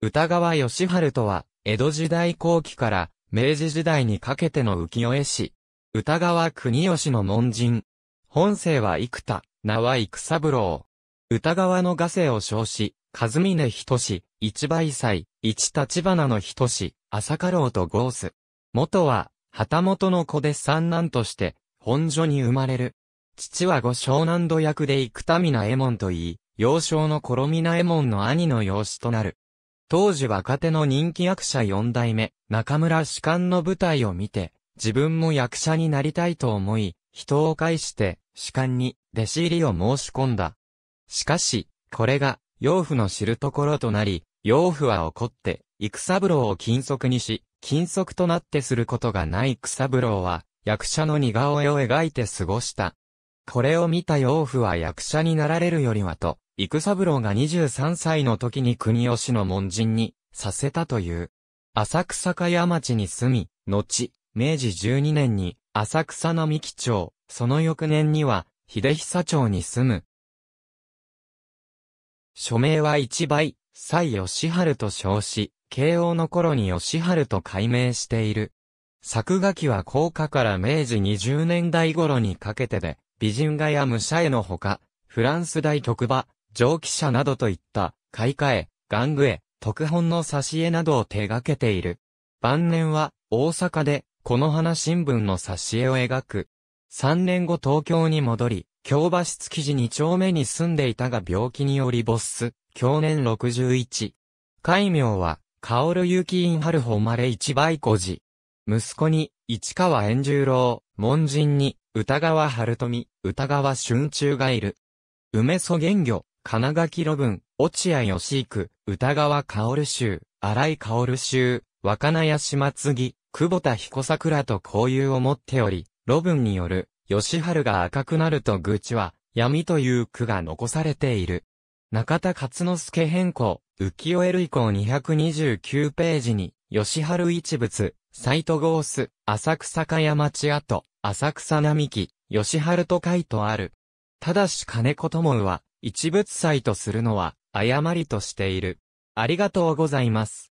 歌川義春とは、江戸時代後期から明治時代にかけての浮世絵師。歌川国吉の門人。本姓は幾田、名は幾三郎。歌川の画生を称し、和峰仁一倍祭、一立花の仁朝家老とゴース。元は、旗本の子で三男として、本所に生まれる。父はご湘南土役で幾田皆右衛門といい、幼少の頃皆右衛門の兄の養子となる。当時若手の人気役者四代目、中村主観の舞台を見て、自分も役者になりたいと思い、人を介して、主観に弟子入りを申し込んだ。しかし、これが、養父の知るところとなり、養父は怒って、育三郎を禁足にし、禁足となってすることがない育三郎は、役者の似顔絵を描いて過ごした。これを見た養父は役者になられるよりはと、育三郎が23歳の時に国吉の門人にさせたという。浅草茅屋町に住み、後、明治12年に浅草の三木町、その翌年には秀久町に住む。署名は一倍、蔡義春と称し、慶応の頃に義春と改名している。作画期は高架から明治20年代頃にかけてで、美人画や武者絵のほか、フランス大曲場、蒸気車などといった、買い替え、玩具絵、特本の挿絵などを手掛けている。晩年は、大阪で、この花新聞の挿絵を描く。3年後東京に戻り、京橋築地2丁目に住んでいたが病気により没す、去年61。戒名は、薫雪院春マレ一倍孤児。息子に、市川円十郎、門人に、歌川春富、歌川春中がいる。梅祖玄魚、金垣露文、落合義育、歌川薫衆、荒井薫衆、若菜屋島継、久保田彦桜と交友を持っており、露文による、吉春が赤くなると愚痴は、闇という句が残されている。中田勝之助変更、浮世絵類項229ページに、吉春一物、サイトゴース、浅草や町跡、浅草並木、吉春と書いとある。ただし金子ともは、一物祭とするのは、誤りとしている。ありがとうございます。